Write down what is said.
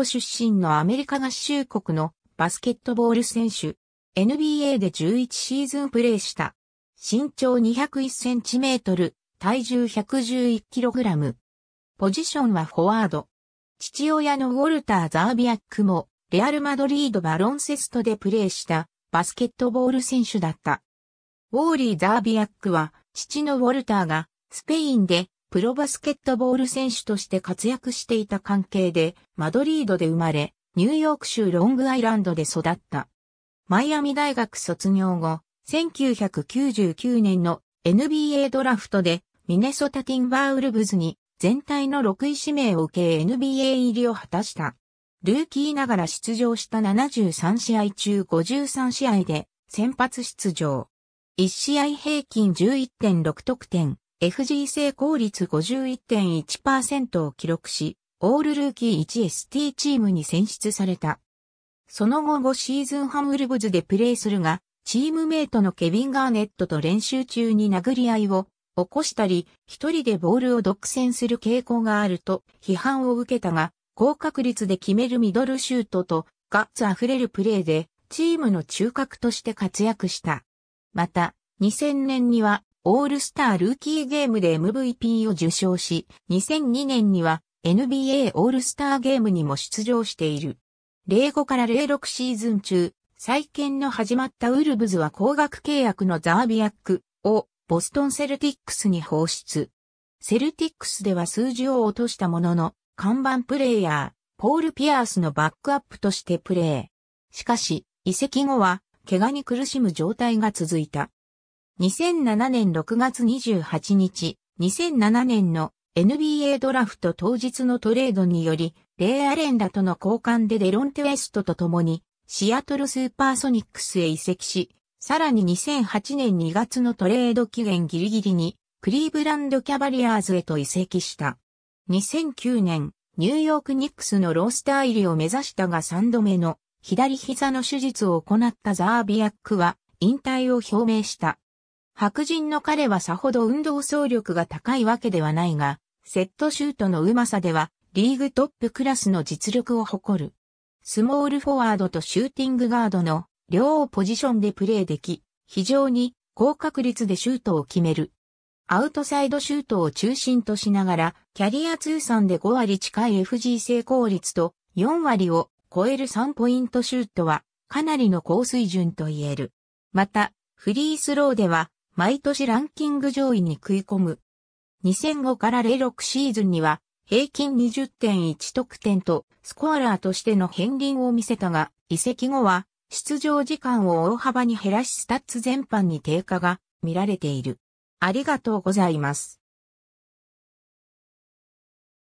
ポ出身のアメリカ合衆国のバスケットボール選手。NBA で11シーズンプレーした。身長201センチメートル、体重111キログラム。ポジションはフォワード。父親のウォルター・ザービアックも、レアル・マドリード・バロンセストでプレーした、バスケットボール選手だった。ウォーリー・ザービアックは、父のウォルターが、スペインでプロバスケットボール選手として活躍していた関係で、マドリードで生まれ、ニューヨーク州ロングアイランドで育った。マイアミ大学卒業後、1999年の NBA ドラフトでミネソタティンバーウルブズに全体の6位指名を受け NBA 入りを果たした。ルーキーながら出場した73試合中53試合で先発出場。1試合平均11.6得点、FG 成功率51.1%を記録し、オールルーキー 1ST チームに選出された。その後5シーズンハムウルブズでプレーするが、チームメイトのケビン・ガーネットと練習中に殴り合いを起こしたり、一人でボールを独占する傾向があると批判を受けたが、高確率で決めるミドルシュートとガッツ溢れるプレーで、チームの中核として活躍した。また、2000年にはオールスタールーキーゲームで MVP を受賞し、2002年には NBA オールスターゲームにも出場している。05から06シーズン中、再建の始まったウルブズは高額契約のザービアックをボストンセルティックスに放出。セルティックスでは数字を落としたものの、看板プレイヤー、ポール・ピアースのバックアップとしてプレー。しかし、移籍後は、怪我に苦しむ状態が続いた。2007年6月28日、2007年の NBA ドラフト当日のトレードにより、レイ・アレンダとの交換でデロンテ・ウェストと共に、シアトルスーパーソニックスへ移籍し、さらに2008年2月のトレード期限ギリギリに、クリーブランドキャバリアーズへと移籍した。2009年、ニューヨークニックスのロースター入りを目指したが3度目の左膝の手術を行ったザービアックは引退を表明した。白人の彼はさほど運動総力が高いわけではないが、セットシュートのうまさでは、リーグトップクラスの実力を誇る。スモールフォワードとシューティングガードの両ポジションでプレーでき、非常に高確率でシュートを決める。アウトサイドシュートを中心としながら、キャリア通算で5割近い FG 成功率と4割を超える3ポイントシュートはかなりの高水準と言える。また、フリースローでは毎年ランキング上位に食い込む。2005から06シーズンには、平均20.1得点と、スコアラーとしての片鱗を見せたが、移籍後は、出場時間を大幅に減らしスタッツ全般に低下が見られている。ありがとうございます。